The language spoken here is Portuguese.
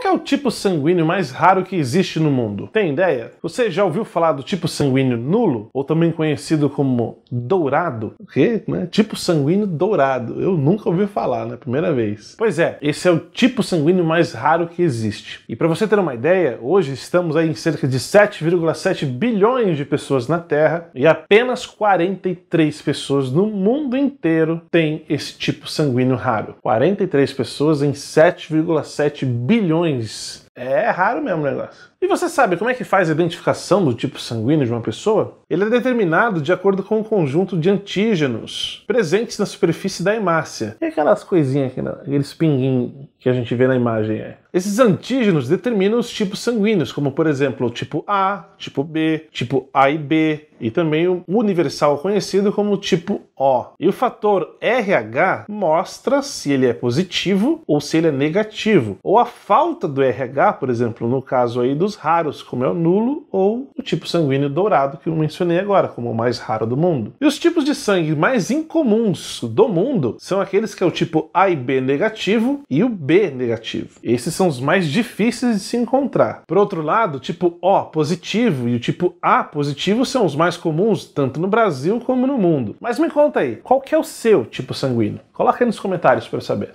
Qual é o tipo sanguíneo mais raro que existe no mundo? Tem ideia? Você já ouviu falar do tipo sanguíneo nulo, ou também conhecido como dourado? O quê? Né? Tipo sanguíneo dourado. Eu nunca ouvi falar, na né? primeira vez. Pois é, esse é o tipo sanguíneo mais raro que existe. E para você ter uma ideia, hoje estamos aí em cerca de 7,7 bilhões de pessoas na Terra e apenas 43 pessoas no mundo inteiro têm esse tipo sanguíneo raro. 43 pessoas em 7,7 bilhões nice. É, é raro mesmo o negócio. E você sabe como é que faz a identificação do tipo sanguíneo de uma pessoa? Ele é determinado de acordo com o um conjunto de antígenos presentes na superfície da hemácia. E aquelas coisinhas, aqui, aqueles pinguinhos que a gente vê na imagem. É. Esses antígenos determinam os tipos sanguíneos, como por exemplo o tipo A, tipo B, tipo A e B, e também o universal conhecido como tipo O. E o fator RH mostra se ele é positivo ou se ele é negativo, ou a falta do RH por exemplo, no caso aí dos raros, como é o nulo, ou o tipo sanguíneo dourado que eu mencionei agora, como o mais raro do mundo. E os tipos de sangue mais incomuns do mundo são aqueles que é o tipo A e B negativo e o B negativo. Esses são os mais difíceis de se encontrar. Por outro lado, o tipo O positivo e o tipo A positivo são os mais comuns, tanto no Brasil como no mundo. Mas me conta aí, qual que é o seu tipo sanguíneo? Coloca aí nos comentários para saber.